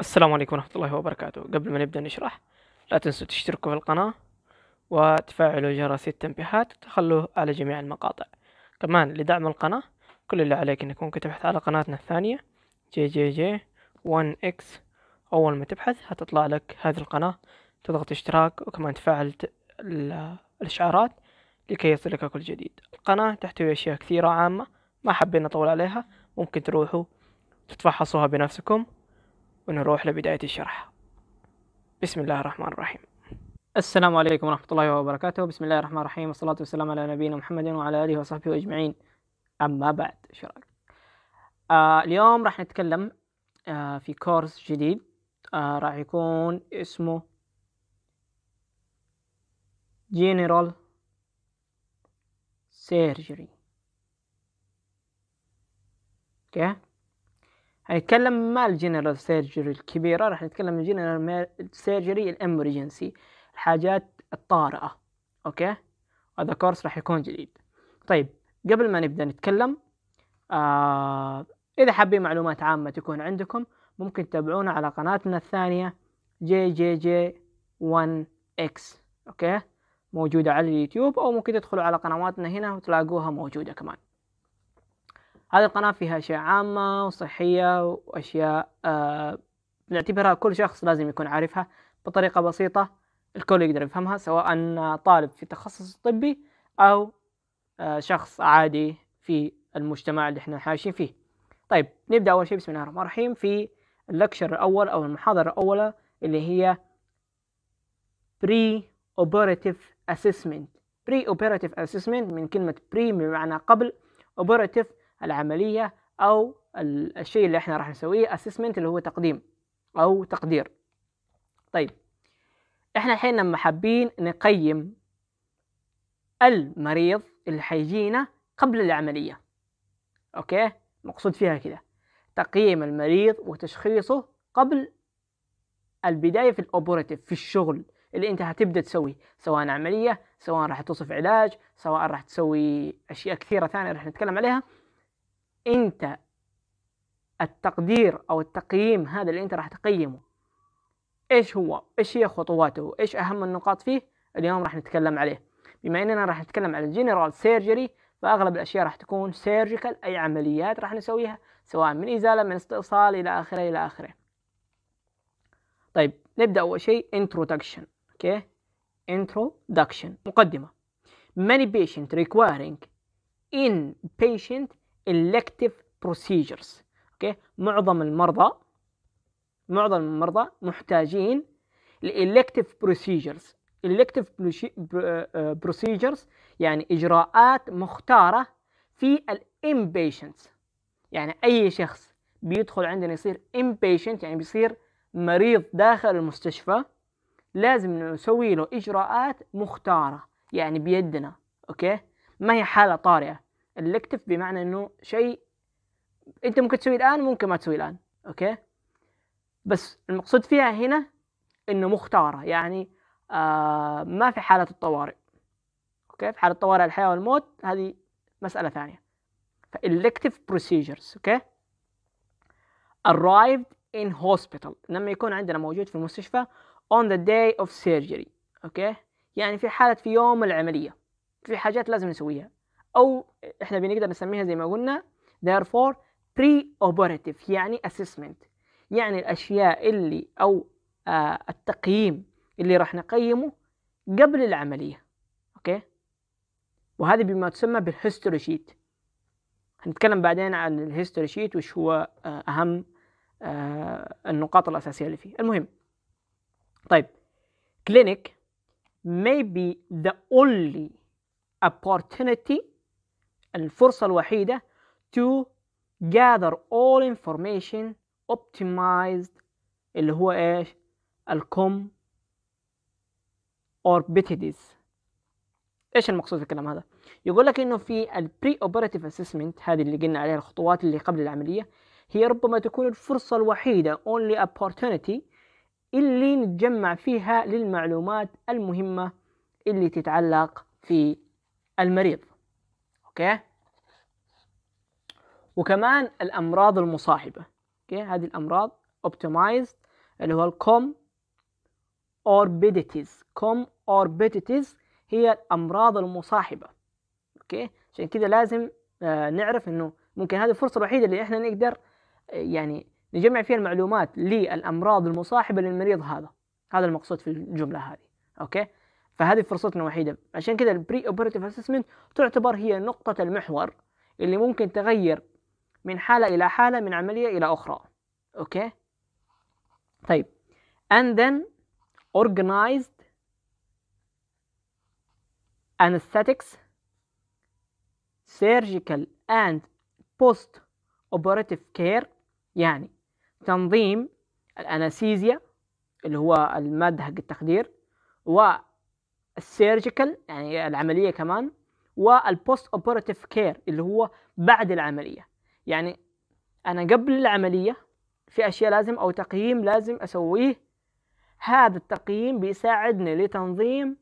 السلام عليكم ورحمة الله وبركاته قبل ما نبدأ نشرح لا تنسوا تشتركوا في القناة وتفعلوا جرس التنبيهات وتخلوه على جميع المقاطع كمان لدعم القناة كل اللي عليك انك ممكن تبحث على قناتنا الثانية جي جي جي ون اكس اول ما تبحث هتطلع لك هذه القناة تضغط اشتراك وكمان تفعل الاشعارات لكي يصلك كل جديد القناة تحتوي اشياء كثيرة عامة ما حبينا نطول عليها ممكن تروحوا تتفحصوها بنفسكم ونروح لبداية الشرح بسم الله الرحمن الرحيم السلام عليكم ورحمة الله وبركاته بسم الله الرحمن الرحيم والصلاة والسلام على نبينا محمد وعلى آله وصحبه أجمعين أما بعد شرار آه اليوم راح نتكلم آه في كورس جديد آه راح يكون اسمه General Surgery اوكي okay. هنتكلم ما الجنرال سيرجري الكبيرة راح نتكلم الجنرال سيرجري الامرجنسي الحاجات الطارئة اوكي هذا كورس راح يكون جديد طيب قبل ما نبدأ نتكلم آه إذا حابين معلومات عامة تكون عندكم ممكن تتابعونا على قناتنا الثانية جي جي جي 1 اكس اوكي موجودة على اليوتيوب أو ممكن تدخلوا على قنواتنا هنا وتلاقوها موجودة كمان هذه القناة فيها أشياء عامة وصحية وأشياء آه نعتبرها كل شخص لازم يكون عارفها بطريقة بسيطة الكل يقدر يفهمها سواء طالب في التخصص الطبي أو آه شخص عادي في المجتمع اللي احنا عايشين فيه طيب نبدأ أول شيء بسم الله الرحمن الرحيم في اللكشر الأول أو المحاضرة الأولى اللي هي pre-operative assessment pre-operative assessment من كلمة pre بمعنى قبل operative العملية أو الشيء اللي احنا راح نسويه assessment اللي هو تقديم أو تقدير طيب احنا الحين لما حابين نقيم المريض اللي حيجينا قبل العملية أوكي مقصود فيها كده تقييم المريض وتشخيصه قبل البداية في الاوبوريتيف في الشغل اللي أنت هتبدأ تسويه سواء عملية سواء راح توصف علاج سواء راح تسوي أشياء كثيرة ثانية راح نتكلم عليها انت التقدير او التقييم هذا اللي انت راح تقيمه ايش هو ايش هي خطواته ايش اهم النقاط فيه اليوم راح نتكلم عليه بما اننا راح نتكلم على الجنرال سيرجري فاغلب الاشياء راح تكون سيرجيكال اي عمليات راح نسويها سواء من ازاله من استئصال الى اخره الى اخره طيب نبدا اول شيء introduction اوكي انتروداكشن introduction مقدمه many patient requiring patient elective procedures اوكي معظم المرضى معظم المرضى محتاجين لإلكتيف بروسيجرز إلكتيف بروسيجرز يعني إجراءات مختارة في الإمبيشنتس يعني أي شخص بيدخل عندنا يصير إمبيشنت يعني بيصير مريض داخل المستشفى لازم نسوي له إجراءات مختارة يعني بيدنا أوكي ما هي حالة طارئة اللكتف بمعنى انه شيء انت ممكن تسويه الان ممكن ما تسويه الان اوكي بس المقصود فيها هنا انه مختاره يعني آه ما في حاله الطوارئ اوكي في حاله طوارئ الحياه والموت هذه مساله ثانيه فالكتف بروسيجرز اوكي arrived in hospital لما يكون عندنا موجود في المستشفى on the day of surgery اوكي يعني في حالة في يوم العملية في حاجات لازم نسويها او احنا بنقدر نسميها زي ما قلنا therefore pre-operative يعني assessment يعني الاشياء اللي او آه التقييم اللي راح نقيمه قبل العمليه اوكي وهذه بما تسمى بالهيستوري شيت هنتكلم بعدين عن الهيستوري شيت وش هو آه اهم آه النقاط الاساسيه اللي فيه المهم طيب clinic may be the only opportunity الفرصة الوحيدة to gather all information optimized اللي هو ايش الكم orbitides ايش المقصود في الكلام هذا يقول لك انه في البري اوبراتيف اسسمنت هذه اللي قلنا عليها الخطوات اللي قبل العمليه هي ربما تكون الفرصه الوحيده only opportunity اللي نتجمع فيها للمعلومات المهمه اللي تتعلق في المريض اوكي وكمان الامراض المصاحبه اوكي هذه الامراض اوبتمايزد اللي هو الكوم اوربيديتيز كوم اوربيديتيز هي الامراض المصاحبه اوكي عشان كده لازم آه، نعرف انه ممكن هذه الفرصه الوحيده اللي احنا نقدر آه، يعني نجمع فيها المعلومات للامراض المصاحبه للمريض هذا هذا المقصود في الجمله هذه اوكي فهذه فرصتنا الوحيدة عشان كذا البري اوبريتيف اسسمنت تعتبر هي نقطة المحور اللي ممكن تغير من حالة إلى حالة من عملية إلى أخرى أوكي طيب and then organized anesthetics surgical and post operative care يعني تنظيم الأنستيزيا اللي هو المادة حق التخدير و السيرجيكال يعني العمليه كمان والبوست اوبراتيف كير اللي هو بعد العمليه يعني انا قبل العمليه في اشياء لازم او تقييم لازم اسويه هذا التقييم بيساعدني لتنظيم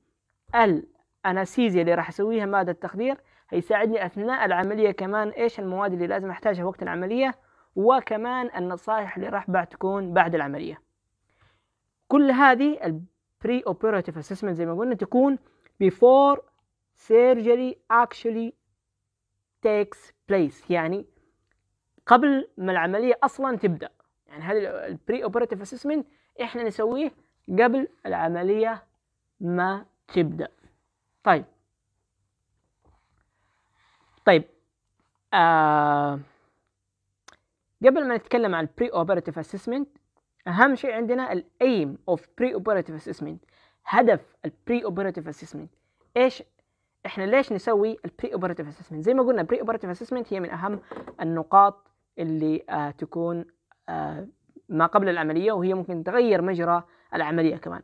الأناسيزيا اللي راح اسويها ماده التخدير هيساعدني اثناء العمليه كمان ايش المواد اللي لازم احتاجها وقت العمليه وكمان النصائح اللي راح تكون بعد العمليه كل هذه بري اوبيراتيف اسسمنت زي ما قلنا تكون before surgery actually takes place يعني قبل ما العمليه اصلا تبدا يعني هذا البري اوبيراتيف اسسمنت احنا نسويه قبل العمليه ما تبدا طيب طيب آه قبل ما نتكلم عن البري اوبيراتيف اسسمنت اهم شيء عندنا الايم اوف بري اوبراتيف اسسمنت هدف البري اوبراتيف اسسمنت ايش احنا ليش نسوي البري اوبراتيف اسسمنت زي ما قلنا البري اوبراتيف اسسمنت هي من اهم النقاط اللي آه تكون آه ما قبل العمليه وهي ممكن تغير مجرى العمليه كمان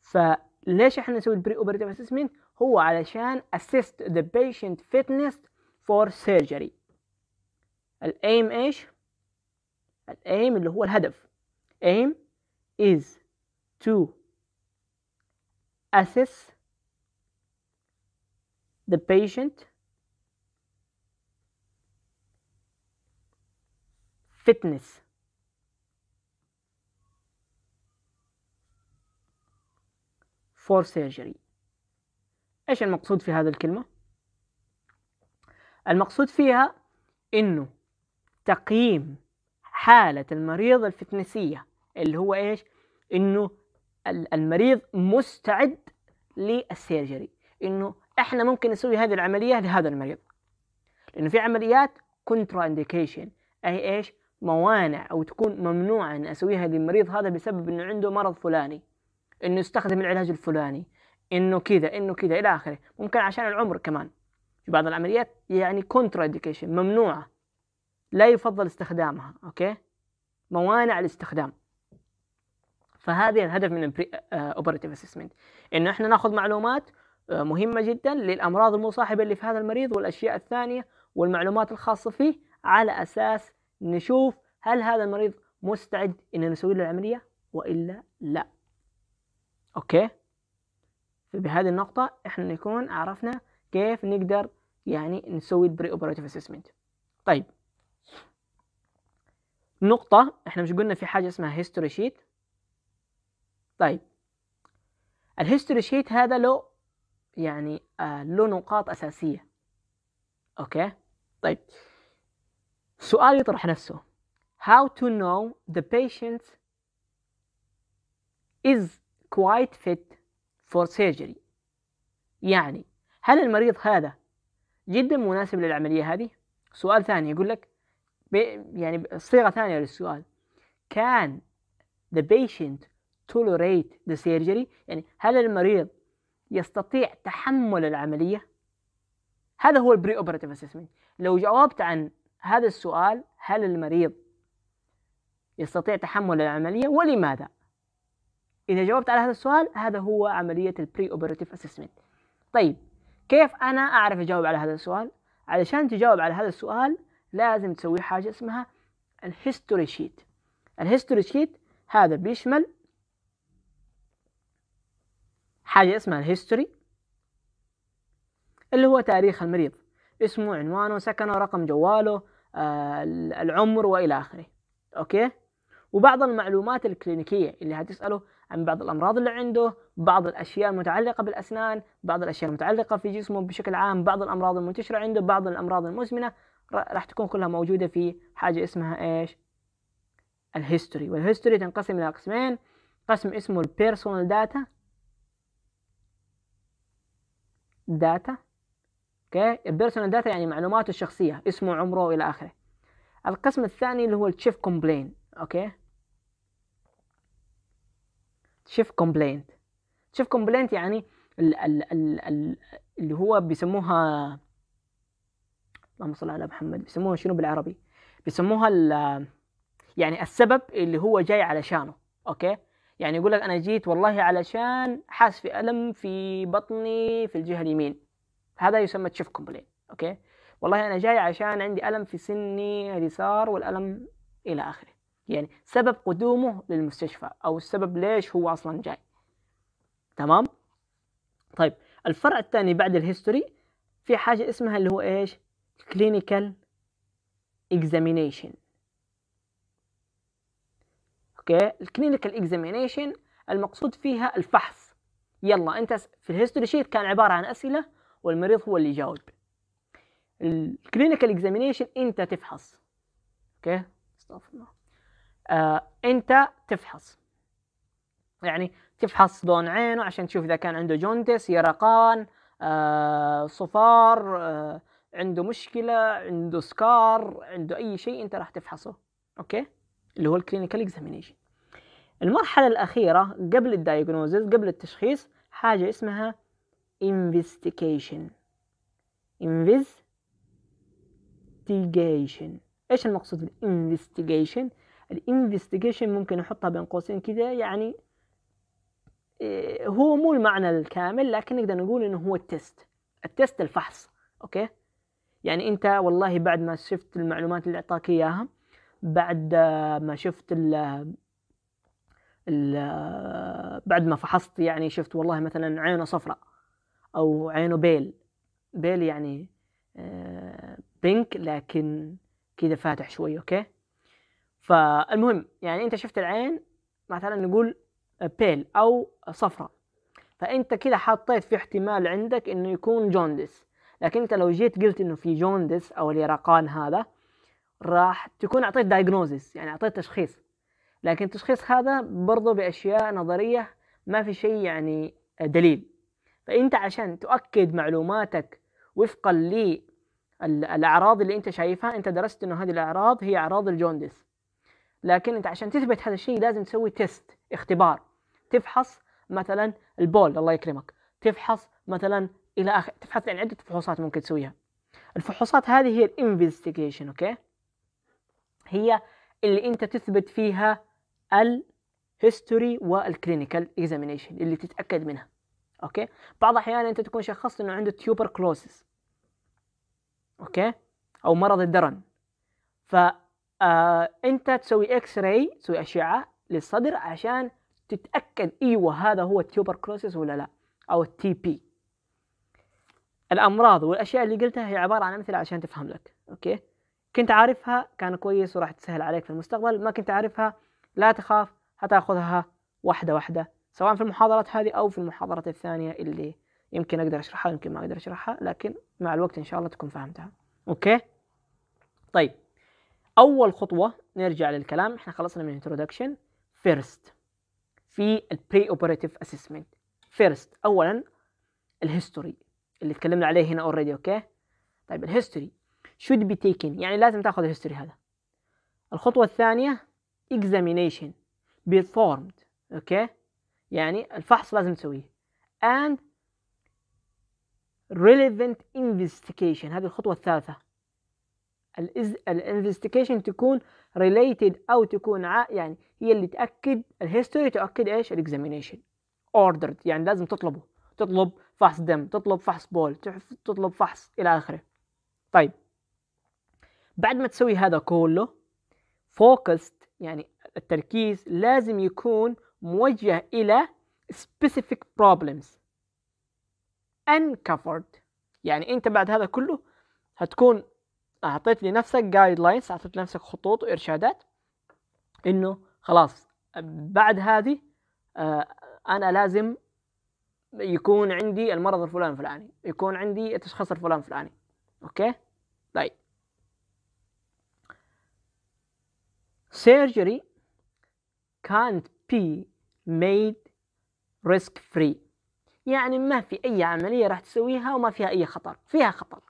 فليش احنا نسوي البري اوبراتيف اسسمنت هو علشان assist the patient fitness for surgery الايم ايش الايم اللي هو الهدف aim is to assess the patient fitness for surgery ايش المقصود في هذه الكلمه المقصود فيها انه تقييم حالة المريض الفتنسية اللي هو ايش؟ انه المريض مستعد للسيرجري انه احنا ممكن نسوي هذه العملية لهذا المريض لانه في عمليات كونترا انديكيشن اي ايش؟ موانع او تكون ممنوعة ان اسويها للمريض هذا بسبب انه عنده مرض فلاني انه يستخدم العلاج الفلاني انه كذا انه كذا الى اخره ممكن عشان العمر كمان في بعض العمليات يعني كونترا ممنوعه لا يفضل استخدامها اوكي موانع الاستخدام فهذه الهدف من الاوبريتيف اسسمنت انه احنا ناخذ معلومات آه، مهمه جدا للامراض المصاحبه اللي في هذا المريض والاشياء الثانيه والمعلومات الخاصه فيه على اساس نشوف هل هذا المريض مستعد ان نسوي له العمليه والا لا اوكي فبهذه النقطه احنا نكون عرفنا كيف نقدر يعني نسوي البري اوبريتيف اسسمنت طيب نقطة احنا مش قلنا في حاجة اسمها هيستوري شيت طيب الهيستوري شيت هذا له يعني آه، له نقاط أساسية أوكي طيب سؤال يطرح نفسه how to know the patient is quite fit for surgery يعني هل المريض هذا جدا مناسب للعملية هذه؟ سؤال ثاني يقول لك يعني صيغه ثانيه للسؤال كان the patient tolerate the surgery يعني هل المريض يستطيع تحمل العمليه هذا هو البري اوبراتيف اسسمنت لو جاوبت عن هذا السؤال هل المريض يستطيع تحمل العمليه ولماذا اذا جاوبت على هذا السؤال هذا هو عمليه البري اوبراتيف اسسمنت طيب كيف انا اعرف اجاوب على هذا السؤال علشان تجاوب على هذا السؤال لازم تسوي حاجة اسمها الهيستوري شيت الهيستوري شيت هذا بيشمل حاجة اسمها الهيستوري اللي هو تاريخ المريض اسمه عنوانه سكنه رقم جواله آه العمر وإلى آخره أوكي وبعض المعلومات الكلينيكية اللي هتسأله عن بعض الأمراض اللي عنده بعض الأشياء المتعلقة بالأسنان بعض الأشياء المتعلقة في جسمه بشكل عام بعض الأمراض المنتشرة عنده بعض الأمراض المزمنة راح تكون كلها موجودة في حاجة اسمها ايش الهيستوري والهيستوري تنقسم إلى قسمين قسم اسمه البيرسونال داتا داتا اوكي البيرسونال داتا يعني معلوماته الشخصية اسمه عمره إلى آخره القسم الثاني اللي هو التشيف كومبلين اوكي تشيف كومبلينت تشيف كومبلينت يعني ال ال ال ال اللي هو بيسموها اللهم صل على محمد بيسموها شنو بالعربي بيسموها يعني السبب اللي هو جاي علشانه اوكي يعني يقول لك انا جيت والله علشان حاس في الم في بطني في الجهه اليمين هذا يسمى تشيف كومبلين اوكي والله انا جاي عشان عندي الم في سني اليسار والالم الى اخره يعني سبب قدومه للمستشفى او السبب ليش هو اصلا جاي تمام طيب الفرع الثاني بعد الهيستوري في حاجه اسمها اللي هو ايش clinical examination اوكي الكلينيكال اكزامينيشن المقصود فيها الفحص يلا انت في الهيستوري شيت كان عباره عن اسئله والمريض هو اللي يجاوب الكلينيكال اكزامينيشن انت تفحص اوكي استغفر الله آه، انت تفحص يعني تفحص لون عينه عشان تشوف اذا كان عنده جونتس يرقان آه، صفار آه، عنده مشكله عنده سكار عنده اي شيء انت راح تفحصه اوكي اللي هو الكلينيكال اكزامينيشن المرحله الاخيره قبل الدايجنوزز قبل التشخيص حاجه اسمها investigation investigation ايش المقصود بالانفستيجيشن الانفستيجيشن ممكن نحطها بين قوسين كذا يعني آه، هو مو المعنى الكامل لكن نقدر نقول انه هو التست التست الفحص اوكي يعني انت والله بعد ما شفت المعلومات اللي اعطاك اياها بعد ما شفت ال بعد ما فحصت يعني شفت والله مثلا عينه صفراء او عينه بيل بيل يعني بينك آه، لكن كذا فاتح شوي اوكي فالمهم يعني انت شفت العين مثلا نقول بيل او صفراء فانت كذا حطيت في احتمال عندك انه يكون جوندس لكن انت لو جيت قلت انه في جوندس او اليرقان هذا راح تكون اعطيت دايجنوزيس يعني اعطيت تشخيص لكن التشخيص هذا برضه باشياء نظريه ما في شيء يعني دليل فانت عشان تؤكد معلوماتك وفقا للاعراض اللي انت شايفها انت درست انه هذه الاعراض هي اعراض الجوندس لكن انت عشان تثبت هذا الشيء لازم تسوي تيست اختبار تفحص مثلا البول الله يكرمك تفحص مثلا الى اخره تبحث عن عده فحوصات ممكن تسويها الفحوصات هذه هي الانفستيجيشن اوكي هي اللي انت تثبت فيها الهيستوري والكلينيكال اكزامينيشن اللي تتاكد منها اوكي بعض الاحيان انت تكون شخصت انه عنده تيوبركلوسيس اوكي او مرض الدرن ف آه، انت تسوي اكس راي تسوي اشعه للصدر عشان تتاكد ايوه هذا هو التيوبركلوسيس ولا لا او التي بي الامراض والاشياء اللي قلتها هي عباره عن امثله عشان تفهم لك اوكي كنت عارفها كان كويس وراح تسهل عليك في المستقبل ما كنت عارفها لا تخاف حتاخذها واحده واحده سواء في المحاضرات هذه او في المحاضرات الثانيه اللي يمكن اقدر اشرحها يمكن ما اقدر اشرحها لكن مع الوقت ان شاء الله تكون فهمتها اوكي طيب اول خطوه نرجع للكلام احنا خلصنا من الانترودكشن فيرست في البري اوبريتيف اسسمنت فيرست اولا الهيستوري اللي اتكلمنا عليه هنا اوريدي اوكي طيب الهيستوري should be taken يعني لازم تاخذ الهيستوري هذا الخطوة الثانية examination performed اوكي يعني الفحص لازم تسويه and relevant investigation هذه الخطوة الثالثة الانفستيجيشن تكون related او تكون ع... يعني هي اللي تاكد الهيستوري تؤكد ايش الاكزامينيشن ordered يعني لازم تطلبه تطلب فحص دم تطلب فحص بول تطلب فحص الى اخره طيب بعد ما تسوي هذا كله فوكست يعني التركيز لازم يكون موجه الى specific problems uncovered يعني انت بعد هذا كله هتكون اعطيت لنفسك guidelines اعطيت لنفسك خطوط وارشادات انه خلاص بعد هذه آه، انا لازم يكون عندي المرض الفلان الفلاني يكون عندي التشخيص الفلان الفلاني اوكي طيب surgery can't be made risk free يعني ما في أي عملية راح تسويها وما فيها أي خطر فيها خطر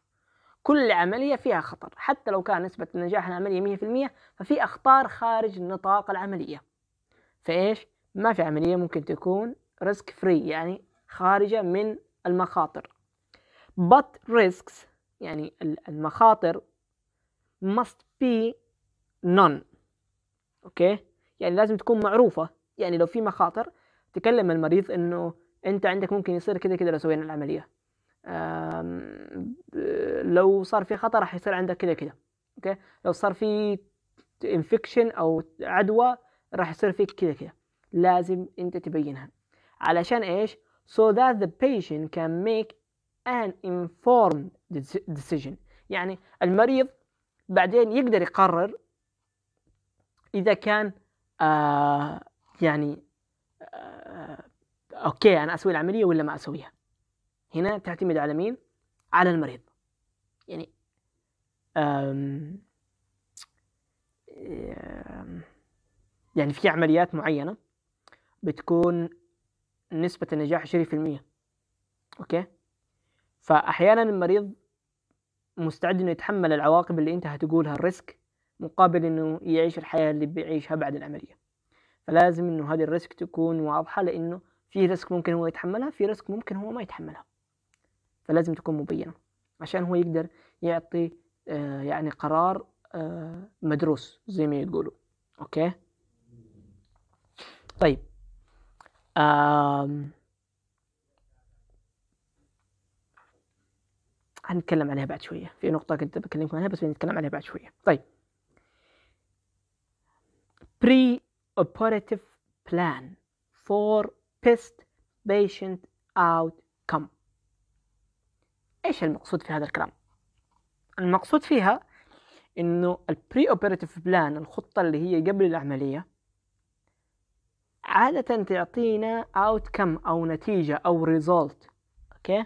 كل عملية فيها خطر حتى لو كان نسبة نجاح العملية 100% ففي أخطار خارج نطاق العملية فإيش؟ ما في عملية ممكن تكون ريسك فري يعني خارجة من المخاطر but risks يعني المخاطر must be none اوكي يعني لازم تكون معروفة يعني لو في مخاطر تكلم المريض انه انت عندك ممكن يصير كذا كذا لو سوينا العملية لو صار في خطر راح يصير عندك كذا كذا اوكي لو صار في انفكشن او عدوى راح يصير فيك كذا كذا لازم انت تبينها علشان ايش so that the patient can make an informed decision يعني المريض بعدين يقدر يقرر إذا كان آه يعني آه أوكي أنا أسوي العملية ولا ما أسويها هنا تعتمد على مين؟ على المريض يعني آم يعني في عمليات معينة بتكون نسبة النجاح 20% أوكي فأحيانا المريض مستعد إنه يتحمل العواقب اللي أنت هتقولها الريسك مقابل إنه يعيش الحياة اللي بيعيشها بعد العملية فلازم إنه هذه الريسك تكون واضحة لأنه في ريسك ممكن هو يتحملها في ريسك ممكن هو ما يتحملها فلازم تكون مبينة عشان هو يقدر يعطي آه، يعني قرار آه، مدروس زي ما يقولوا أوكي طيب هنتكلم عليها بعد شوية في نقطة كنت بكلمكم عنها بس بنتكلم عليها بعد شوية طيب pre-operative plan for best patient outcome ايش المقصود في هذا الكلام؟ المقصود فيها انه البري اوبراتيف بلان الخطه اللي هي قبل العمليه عادة تعطينا outcome أو نتيجة أو result أوكي okay.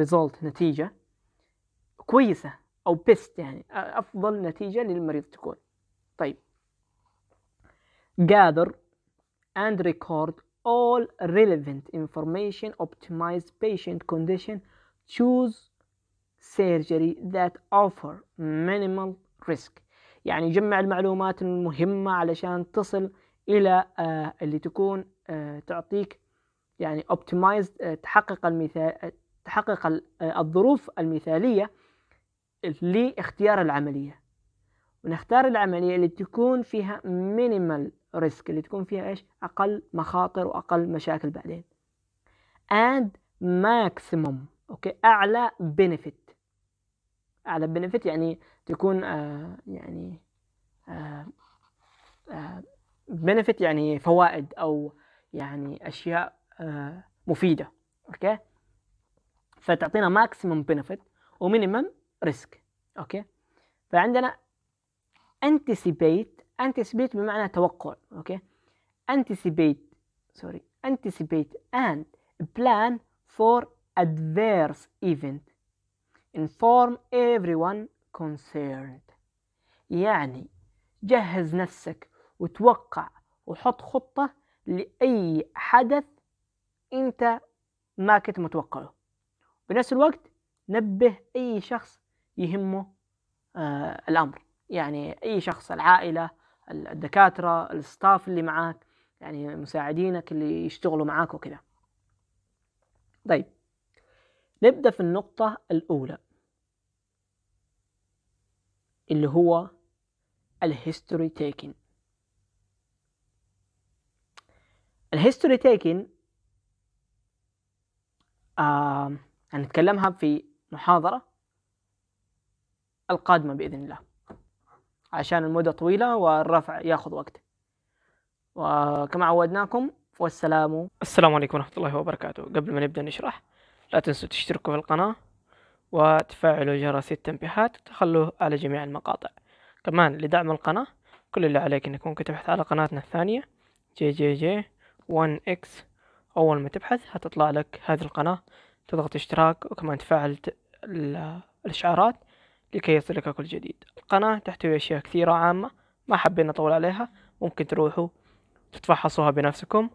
result نتيجة كويسة أو best يعني أفضل نتيجة للمريض تكون طيب gather and record all relevant information optimize patient condition choose surgery that offer minimal risk يعني جمع المعلومات المهمة علشان تصل إلى آه، اللي تكون آه، تعطيك يعني optimized آه، تحقق المثال تحقق الظروف المثالية لاختيار العملية ونختار العملية اللي تكون فيها minimal risk اللي تكون فيها ايش اقل مخاطر واقل مشاكل بعدين and maximum اوكي اعلى benefit اعلى benefit يعني تكون آه يعني آه آه يعني فوائد او يعني اشياء آه مفيده اوكي فتعطينا ماكسيمم بنفت ومينيمم ريسك اوكي فعندنا انتسيبيت انتسيبيت بمعنى توقع اوكي انتسيبيت سوري anticipate and plan for adverse event inform everyone concerned يعني جهز نفسك وتوقع وحط خطة لأي حدث أنت ما كنت متوقعه بنفس الوقت نبه أي شخص يهمه آه الأمر يعني أي شخص العائلة الدكاترة الستاف اللي معاك يعني مساعدينك اللي يشتغلوا معاك وكذا طيب نبدأ في النقطة الأولى اللي هو الهيستوري تيكن الهيستوري تيكن هنتكلمها في محاضرة القادمة بإذن الله عشان المدة طويلة والرفع ياخذ وقت وكما عودناكم والسلام السلام عليكم ورحمة الله وبركاته قبل ما نبدأ نشرح لا تنسوا تشتركوا في القناة وتفعلوا جرس التنبيهات وتخلوه على جميع المقاطع كمان لدعم القناة كل اللي عليك انك ممكن تبحث على قناتنا الثانية جي جي جي 1 اكس اول ما تبحث هتطلع لك هذه القناة تضغط اشتراك وكمان تفعل الاشعارات لكي يصلك كل جديد القناة تحتوي اشياء كثيرة عامة ما حبينا نطول عليها ممكن تروحوا تتفحصوها بنفسكم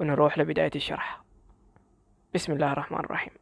ونروح لبداية الشرح بسم الله الرحمن الرحيم